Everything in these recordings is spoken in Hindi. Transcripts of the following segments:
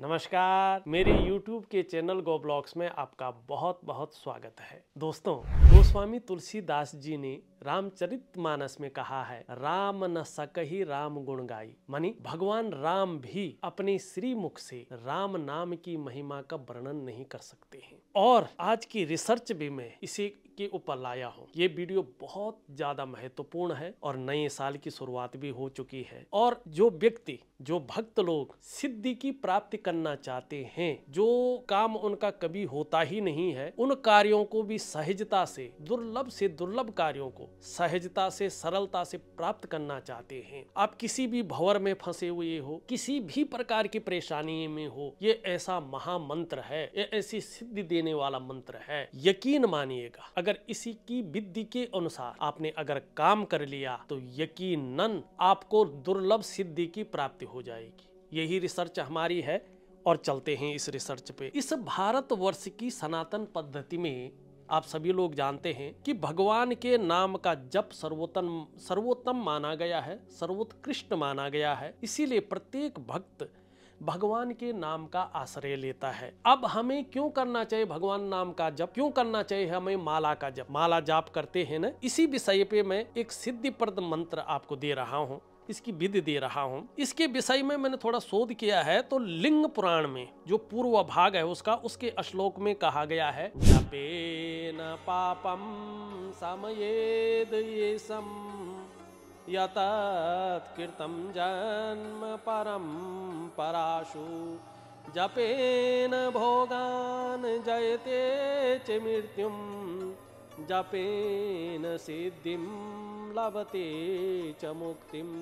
नमस्कार मेरे YouTube के चैनल गो ब्लॉग्स में आपका बहुत बहुत स्वागत है दोस्तों गोस्वामी तुलसीदास जी ने रामचरित मानस में कहा है राम न ही राम गुण गायी मनी भगवान राम भी अपने श्री मुख से राम नाम की महिमा का वर्णन नहीं कर सकते हैं और आज की रिसर्च भी में इसे के ऊपर लाया हूँ ये वीडियो बहुत ज्यादा महत्वपूर्ण है और नए साल की शुरुआत भी हो चुकी है और जो व्यक्ति जो भक्त लोग सिद्धि की प्राप्ति करना चाहते हैं जो काम उनका कभी होता ही नहीं है उन कार्यों को भी सहजता से दुर्लभ से दुर्लभ कार्यों को सहजता से सरलता से प्राप्त करना चाहते हैं आप किसी भी भवर में फंसे हुए हो किसी भी प्रकार की परेशानी में हो ये ऐसा महामंत्र है ये ऐसी सिद्धि देने वाला मंत्र है यकीन मानिएगा अगर इसी की विधि के अनुसार आपने अगर काम कर लिया तो यकीनन आपको दुर्लभ सिद्धि की प्राप्ति हो जाएगी यही रिसर्च हमारी है और चलते हैं इस रिसर्च पे इस भारत वर्ष की सनातन पद्धति में आप सभी लोग जानते हैं कि भगवान के नाम का जप सर्वोत्तम सर्वोत्तम माना गया है सर्वोत्कृष्ट माना गया है इसीलिए प्रत्येक भक्त भगवान के नाम का आश्रय लेता है अब हमें क्यों करना चाहिए भगवान नाम का जप क्यों करना चाहिए हमें माला का जप माला जाप करते हैं ना इसी विषय पे मैं एक सिद्धिप्रद मंत्र आपको दे रहा हूँ इसकी विधि दे रहा हूँ इसके विषय में मैंने थोड़ा शोध किया है तो लिंग पुराण में जो पूर्व भाग है उसका उसके श्लोक में कहा गया है न पापम समय सम यतत्कृतं जन्म परं पराशु जपेन भोगान् जयते च मृत्युं जपेन सिद्धिं लभते च मुक्तिम्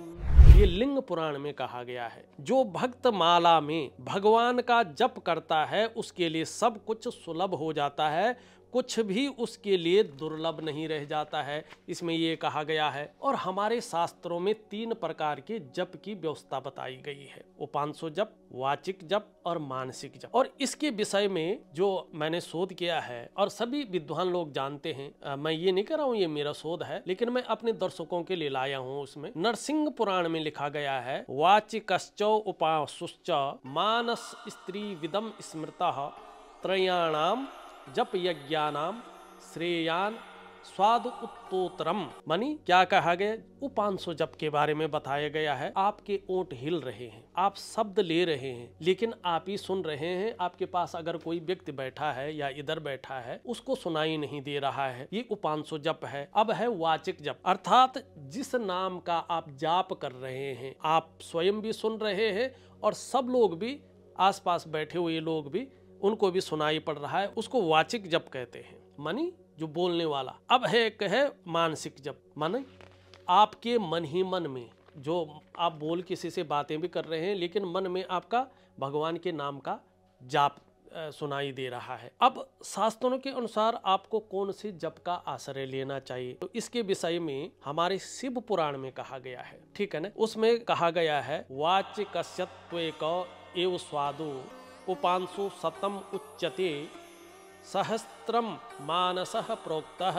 ये लिंग पुराण में कहा गया है जो भक्त माला में भगवान का जप करता है उसके लिए सब कुछ सुलभ हो जाता है कुछ भी उसके लिए दुर्लभ नहीं रह जाता है इसमें ये कहा गया है और हमारे शास्त्रों में तीन प्रकार के जप की व्यवस्था बताई गई है उपांशु जप वाचिक जप और मानसिक जप और इसके विषय में जो मैंने शोध किया है और सभी विद्वान लोग जानते हैं आ, मैं ये नहीं कर रहा हूँ ये मेरा शोध है लेकिन मैं अपने दर्शकों के लिए लाया हूँ उसमें नरसिंह पुराण में लिखा गया है वाचिक उपासुश्च मानस स्त्री विदम स्मृत त्रयाणाम जप यज्ञानाम श्रेयान स्वाद उत्तोतरम मनी क्या कहा गया वो जप के बारे में बताया गया है आपके ओट हिल रहे हैं आप शब्द ले रहे हैं लेकिन आप ही सुन रहे हैं आपके पास अगर कोई व्यक्ति बैठा है या इधर बैठा है उसको सुनाई नहीं दे रहा है ये उपांशो जप है अब है वाचिक जप अर्थात जिस नाम का आप जाप कर रहे हैं आप स्वयं भी सुन रहे हैं और सब लोग भी आसपास बैठे हुए लोग भी उनको भी सुनाई पड़ रहा है उसको वाचिक जप कहते हैं मनी जो बोलने वाला अब है एक है मानसिक जप मन आपके मन ही मन में जो आप बोल किसी से बातें भी कर रहे हैं लेकिन मन में आपका भगवान के नाम का जाप सुनाई दे रहा है अब शास्त्रों के अनुसार आपको कौन से जप का आश्रय लेना चाहिए तो इसके विषय में हमारे शिव पुराण में कहा गया है ठीक है ना उसमें कहा गया है वाच कश्यत्व एव स्वादु उपांशु शतम उच्यते सहस्रम मानस प्रोक्ता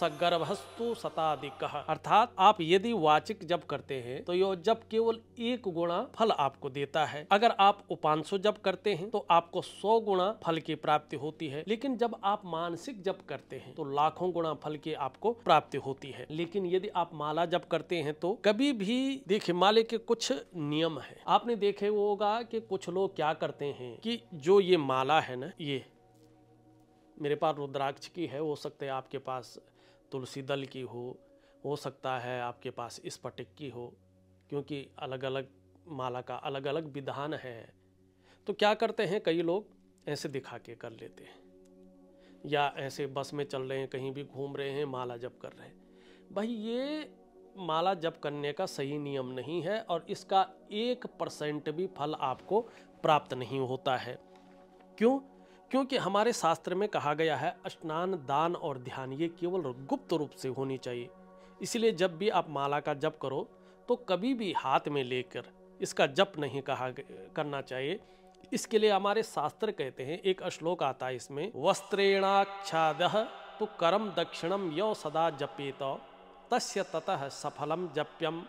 सगर्भस्तु शताधिक अर्थात आप यदि वाचिक जप करते हैं तो यह जप केवल एक गुणा फल आपको देता है अगर आप उपांशु जप करते हैं तो आपको सौ गुणा फल की प्राप्ति होती है लेकिन जब आप मानसिक जप करते हैं तो लाखों गुणा फल की आपको प्राप्ति होती है लेकिन यदि आप माला जप करते हैं तो कभी भी देखे माले के कुछ नियम है आपने देखे होगा कि कुछ लोग क्या करते हैं कि जो ये माला है ना ये मेरे पास रुद्राक्ष की है हो सकते है आपके पास तुलसी दल की हो हो सकता है आपके पास पटिक की हो क्योंकि अलग अलग माला का अलग अलग विधान है तो क्या करते हैं कई लोग ऐसे दिखा के कर लेते हैं या ऐसे बस में चल रहे हैं कहीं भी घूम रहे हैं माला जप कर रहे हैं भाई ये माला जप करने का सही नियम नहीं है और इसका एक परसेंट भी फल आपको प्राप्त नहीं होता है क्यों क्योंकि हमारे शास्त्र में कहा गया है स्नान दान और ध्यान ये केवल गुप्त रूप से होनी चाहिए इसलिए जब भी आप माला का जप करो तो कभी भी हाथ में लेकर इसका जप नहीं कहा करना चाहिए इसके लिए हमारे शास्त्र कहते हैं एक श्लोक आता है इसमें वस्त्रेणाक्षाद तो करम दक्षिणम यो सदा जपेत तस्य ततः सफलम जप्यम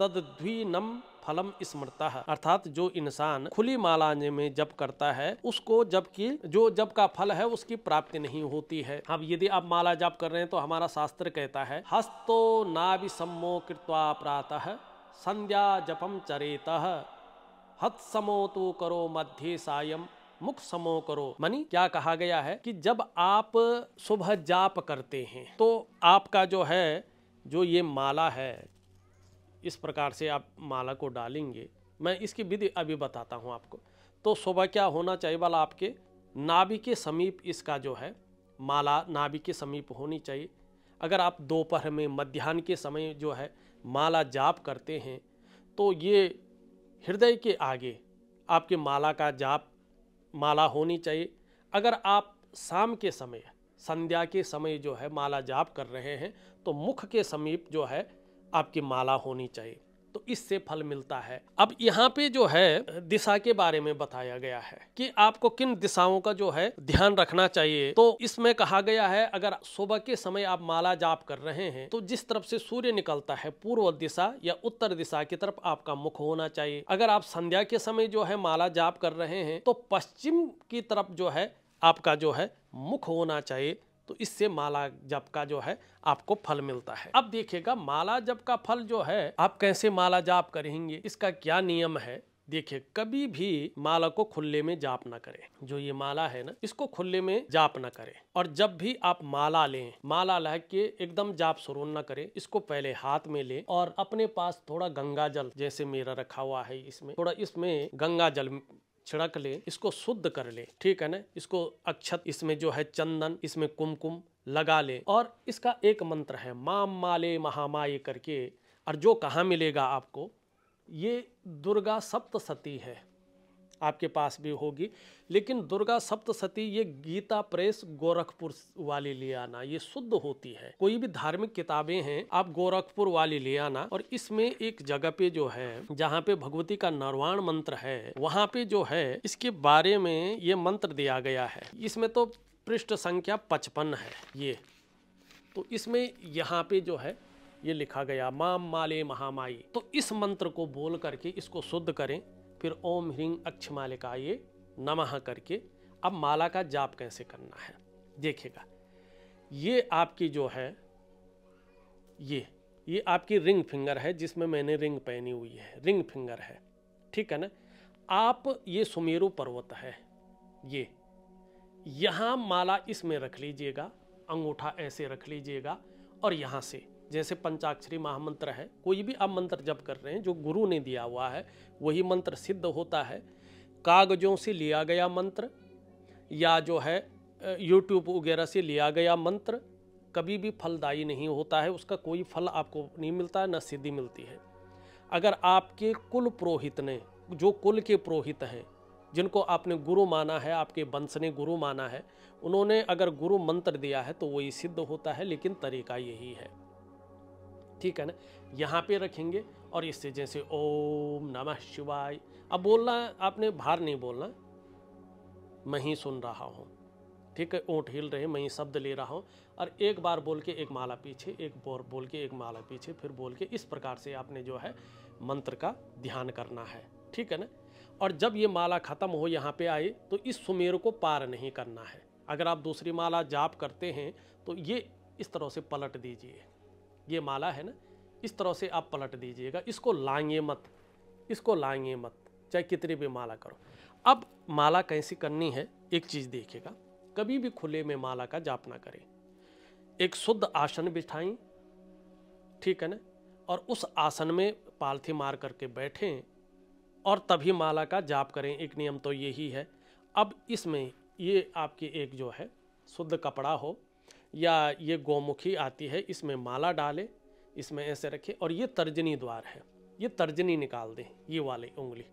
तद्वीनम फलम स्मृता अर्थात जो इंसान खुली माला में जप करता है उसको जब की जो जप का फल है उसकी प्राप्ति नहीं होती है अब यदि आप माला जप कर रहे हैं तो हमारा शास्त्र कहता है हस्तो नाभि सम्मो कृत्वा प्रातः संध्या जपम चरेत हत समो तो करो मध्य सायम मुख समो करो मनी क्या कहा गया है कि जब आप सुबह जाप करते हैं तो आपका जो है जो ये माला है इस प्रकार से आप माला को डालेंगे मैं इसकी विधि अभी बताता हूँ आपको तो सुबह क्या होना चाहिए वाला आपके नाभि के समीप इसका जो है माला नाभि के समीप होनी चाहिए अगर आप दोपहर में मध्यान्ह के समय जो है माला जाप करते हैं तो ये हृदय के आगे आपके माला का जाप माला होनी चाहिए अगर आप शाम के समय संध्या के समय जो है माला जाप कर रहे हैं तो मुख के समीप जो है आपकी माला होनी चाहिए तो इससे फल मिलता है अब यहाँ पे जो है दिशा के बारे में बताया गया है कि आपको किन दिशाओं का जो है ध्यान रखना चाहिए तो इसमें कहा गया है अगर सुबह के समय आप माला जाप कर रहे हैं तो जिस तरफ से सूर्य निकलता है पूर्व दिशा या उत्तर दिशा की तरफ आपका मुख होना चाहिए अगर आप संध्या के समय जो है माला जाप कर रहे हैं तो पश्चिम की तरफ जो है आपका जो है मुख होना चाहिए तो इससे माला जप का जो है आपको फल मिलता है अब देखिएगा माला जप का फल जो है आप कैसे माला जाप करेंगे इसका क्या नियम है देखिए कभी भी माला को खुले में जाप ना करें जो ये माला है ना इसको खुले में जाप ना करें और जब भी आप माला लें माला लह के एकदम जाप शुरू ना करें इसको पहले हाथ में ले और अपने पास थोड़ा गंगा जल जैसे मेरा रखा हुआ है इसमें थोड़ा इसमें गंगा जल छिड़क ले इसको शुद्ध कर ले ठीक है ना इसको अक्षत इसमें जो है चंदन इसमें कुमकुम लगा ले और इसका एक मंत्र है माम माले महामाये करके और जो कहाँ मिलेगा आपको ये दुर्गा सप्तसती है आपके पास भी होगी लेकिन दुर्गा सप्तशती ये गीता प्रेस गोरखपुर वाली ले आना ये शुद्ध होती है कोई भी धार्मिक किताबें हैं आप गोरखपुर वाली ले आना और इसमें एक जगह पे जो है जहाँ पे भगवती का नरवाण मंत्र है वहाँ पे जो है इसके बारे में ये मंत्र दिया गया है इसमें तो पृष्ठ संख्या पचपन है ये तो इसमें यहाँ पे जो है ये लिखा गया माम माले महामाई तो इस मंत्र को बोल करके इसको शुद्ध करें फिर ओम ह्रीं ये नमः करके अब माला का जाप कैसे करना है देखिएगा ये आपकी जो है ये ये आपकी रिंग फिंगर है जिसमें मैंने रिंग पहनी हुई है रिंग फिंगर है ठीक है ना आप ये सुमेरु पर्वत है ये यहाँ माला इसमें रख लीजिएगा अंगूठा ऐसे रख लीजिएगा और यहाँ से जैसे पंचाक्षरी महामंत्र है कोई भी आप मंत्र जप कर रहे हैं जो गुरु ने दिया हुआ है वही मंत्र सिद्ध होता है कागजों से लिया गया मंत्र या जो है यूट्यूब वगैरह से लिया गया मंत्र कभी भी फलदायी नहीं होता है उसका कोई फल आपको नहीं मिलता है न सिद्धि मिलती है अगर आपके कुल पुरोहित ने जो कुल के पुरोहित हैं जिनको आपने गुरु माना है आपके वंश ने गुरु माना है उन्होंने अगर गुरु मंत्र दिया है तो वही सिद्ध होता है लेकिन तरीका यही है ठीक है ना यहाँ पे रखेंगे और इससे जैसे ओम नमः शिवाय अब बोलना आपने भार नहीं बोलना मैं ही सुन रहा हूँ ठीक है ऊँट हिल रहे मैं ही शब्द ले रहा हूँ और एक बार बोल के एक माला पीछे एक बार बोल के एक माला पीछे फिर बोल के इस प्रकार से आपने जो है मंत्र का ध्यान करना है ठीक है ना और जब ये माला ख़त्म हो यहाँ पे आए तो इस सुमेर को पार नहीं करना है अगर आप दूसरी माला जाप करते हैं तो ये इस तरह से पलट दीजिए ये माला है ना इस तरह से आप पलट दीजिएगा इसको लाएंगे मत इसको लाएंगे मत चाहे कितनी भी माला करो अब माला कैसी करनी है एक चीज़ देखिएगा कभी भी खुले में माला का जाप ना करें एक शुद्ध आसन बिठाएं ठीक है ना और उस आसन में पालथी मार करके बैठें और तभी माला का जाप करें एक नियम तो यही है अब इसमें ये आपकी एक जो है शुद्ध कपड़ा हो या ये गौमुखी आती है इसमें माला डालें इसमें ऐसे रखें और ये तर्जनी द्वार है ये तर्जनी निकाल दें ये वाली उंगली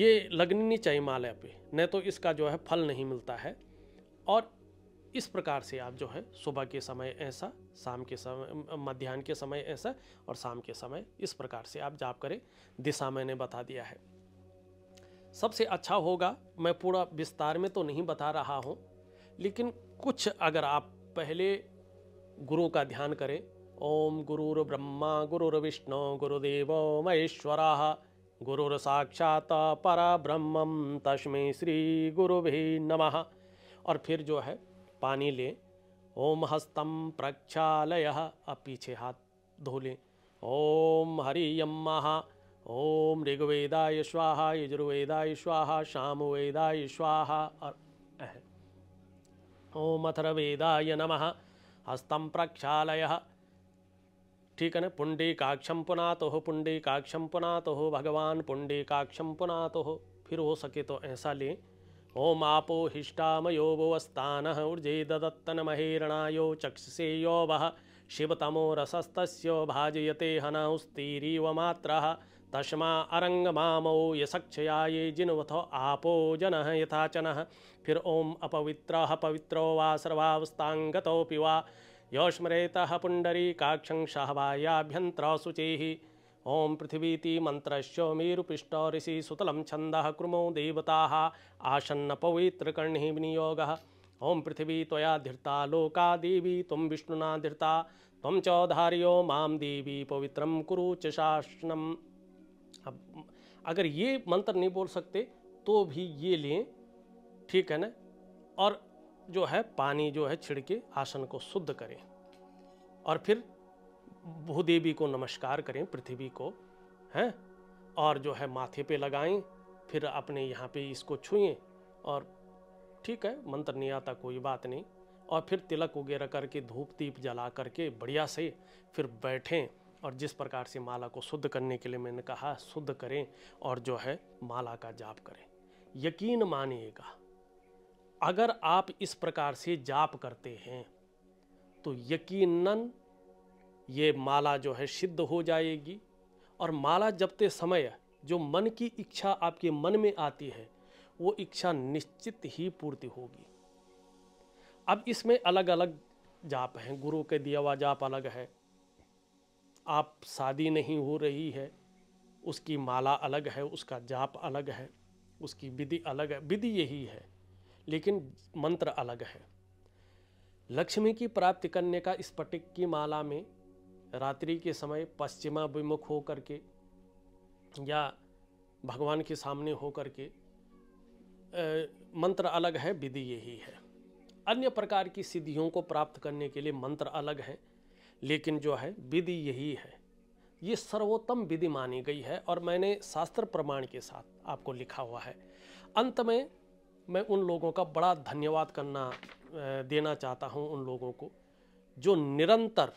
ये लगनी नहीं चाहिए माला पे न तो इसका जो है फल नहीं मिलता है और इस प्रकार से आप जो है सुबह के समय ऐसा शाम के समय मध्यान्ह के समय ऐसा और शाम के समय इस प्रकार से आप जाप करें दिशा मैंने बता दिया है सबसे अच्छा होगा मैं पूरा विस्तार में तो नहीं बता रहा हूँ लेकिन कुछ अगर आप पहले गुरु का ध्यान करें ओम गुरुर ब्रह्मा गुरुर विष्णु गुरुदेव महेश्वरा गुरुर साक्षात पर ब्रह्म तस्मे श्री गुरु भी नम और फिर जो है पानी लें ओम हस्तम प्रक्षालय अब पीछे हाथ धो लें ओम हरि यम्मा ओम ऋग्वेदा स्वाहा यजुर्वेदाय स्वाहा श्याम वेदा स्वाहा और ओम अथर्वेदाय नमः हस्तं प्रक्षालय ठीक है ना पुंडीकाक्षम पुनातो पुंडीकाक्षम पुनातो भगवान पुंडी काक्षम पुंडीकाक्षम पुनातो फिर हो सके तो ऐसा ले ओम आपो हिष्टामयो वस्तान ऊर्जे ददत्तन महेरणायो चक्षसे यो वह शिवतमो रसस्त भाजयते हनाउस्तीरी व मात्रः तस्मा अरङ्गमामौ यसक्षया ये जिनवथ आपो जनः यथाचनः फिर ओम अपवित्रः पवित्रो वा सर्वावस्थाङ्गतोऽपि वा योस्मरेतः पुण्डरीकाक्षं शाहवायाभ्यन्त्र शुचिः ओम पृथ्वीति मन्त्रश्च मेरुपिष्ट ऋषि सुतल छंद कृमो आसन्न आसन्नपवित्रकर्णिः विनियोग ॐ पृथ्वी तवया धृता लोका देवी तम विष्णुना धृता तम चौधारियो मां देवी पवित्रम कुरु चाश्नम अब अगर ये मंत्र नहीं बोल सकते तो भी ये लें ठीक है ना और जो है पानी जो है छिड़के आसन को शुद्ध करें और फिर भूदेवी को नमस्कार करें पृथ्वी को हैं और जो है माथे पे लगाएं फिर अपने यहाँ पे इसको छुएं और ठीक है मंत्र नहीं आता कोई बात नहीं और फिर तिलक वगैरह करके धूप दीप जला करके बढ़िया से फिर बैठें और जिस प्रकार से माला को शुद्ध करने के लिए मैंने कहा शुद्ध करें और जो है माला का जाप करें यकीन मानिएगा अगर आप इस प्रकार से जाप करते हैं तो यकीनन ये माला जो है सिद्ध हो जाएगी और माला जपते समय जो मन की इच्छा आपके मन में आती है वो इच्छा निश्चित ही पूर्ति होगी अब इसमें अलग अलग जाप हैं गुरु के दिया हुआ जाप अलग है आप शादी नहीं हो रही है उसकी माला अलग है उसका जाप अलग है उसकी विधि अलग है विधि यही है लेकिन मंत्र अलग है लक्ष्मी की प्राप्ति करने का स्फटिक की माला में रात्रि के समय पश्चिमाभिमुख हो करके या भगवान के सामने हो करके मंत्र अलग है विधि यही है अन्य प्रकार की सिद्धियों को प्राप्त करने के लिए मंत्र अलग है लेकिन जो है विधि यही है ये सर्वोत्तम विधि मानी गई है और मैंने शास्त्र प्रमाण के साथ आपको लिखा हुआ है अंत में मैं उन लोगों का बड़ा धन्यवाद करना देना चाहता हूँ उन लोगों को जो निरंतर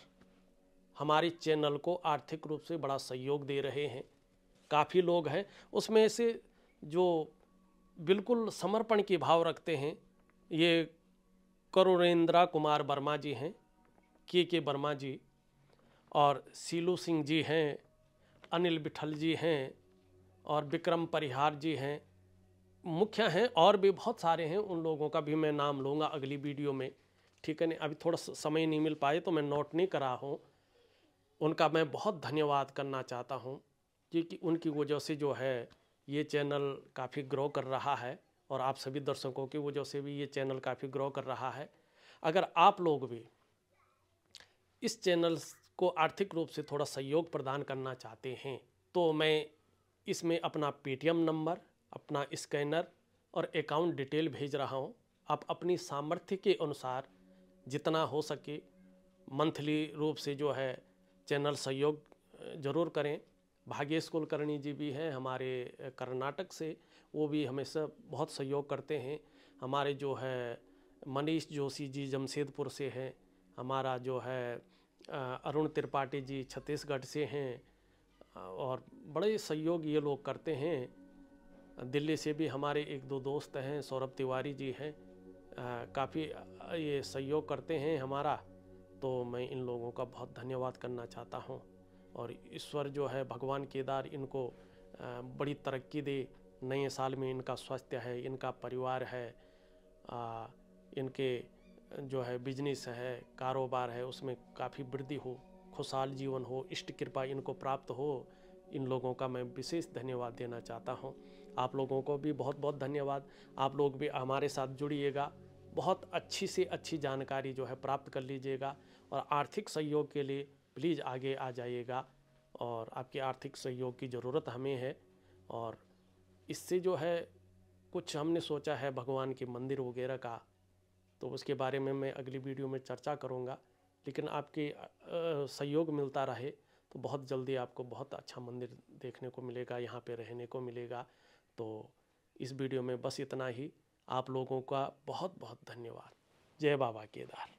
हमारे चैनल को आर्थिक रूप से बड़ा सहयोग दे रहे हैं काफ़ी लोग हैं उसमें से जो बिल्कुल समर्पण के भाव रखते हैं ये करुणेंद्रा कुमार वर्मा जी हैं के के वर्मा जी और सीलू सिंह जी हैं अनिल बिठल जी हैं और विक्रम परिहार जी हैं मुख्य हैं और भी बहुत सारे हैं उन लोगों का भी मैं नाम लूँगा अगली वीडियो में ठीक है नहीं अभी थोड़ा समय नहीं मिल पाए तो मैं नोट नहीं करा हूँ उनका मैं बहुत धन्यवाद करना चाहता हूँ क्योंकि उनकी वजह से जो है ये चैनल काफ़ी ग्रो कर रहा है और आप सभी दर्शकों की वजह से भी ये चैनल काफ़ी ग्रो कर रहा है अगर आप लोग भी इस चैनल को आर्थिक रूप से थोड़ा सहयोग प्रदान करना चाहते हैं तो मैं इसमें अपना पेटीएम नंबर अपना स्कैनर और अकाउंट डिटेल भेज रहा हूँ आप अपनी सामर्थ्य के अनुसार जितना हो सके मंथली रूप से जो है चैनल सहयोग जरूर करें भाग्येश कुलकर्णी जी भी हैं हमारे कर्नाटक से वो भी हमेशा बहुत सहयोग करते हैं हमारे जो है मनीष जोशी जी जमशेदपुर से हैं हमारा जो है अरुण त्रिपाठी जी छत्तीसगढ़ से हैं और बड़े सहयोग ये लोग करते हैं दिल्ली से भी हमारे एक दो दोस्त हैं सौरभ तिवारी जी हैं काफ़ी ये सहयोग करते हैं हमारा तो मैं इन लोगों का बहुत धन्यवाद करना चाहता हूँ और ईश्वर जो है भगवान केदार इनको बड़ी तरक्की दे नए साल में इनका स्वास्थ्य है इनका परिवार है आ, इनके जो है बिजनेस है कारोबार है उसमें काफ़ी वृद्धि हो खुशहाल जीवन हो इष्ट कृपा इनको प्राप्त हो इन लोगों का मैं विशेष धन्यवाद देना चाहता हूँ आप लोगों को भी बहुत बहुत धन्यवाद आप लोग भी हमारे साथ जुड़िएगा बहुत अच्छी से अच्छी जानकारी जो है प्राप्त कर लीजिएगा और आर्थिक सहयोग के लिए प्लीज़ आगे आ जाइएगा और आपके आर्थिक सहयोग की ज़रूरत हमें है और इससे जो है कुछ हमने सोचा है भगवान के मंदिर वगैरह का तो उसके बारे में मैं अगली वीडियो में चर्चा करूँगा लेकिन आपके सहयोग मिलता रहे तो बहुत जल्दी आपको बहुत अच्छा मंदिर देखने को मिलेगा यहाँ पे रहने को मिलेगा तो इस वीडियो में बस इतना ही आप लोगों का बहुत बहुत धन्यवाद जय बाबा केदार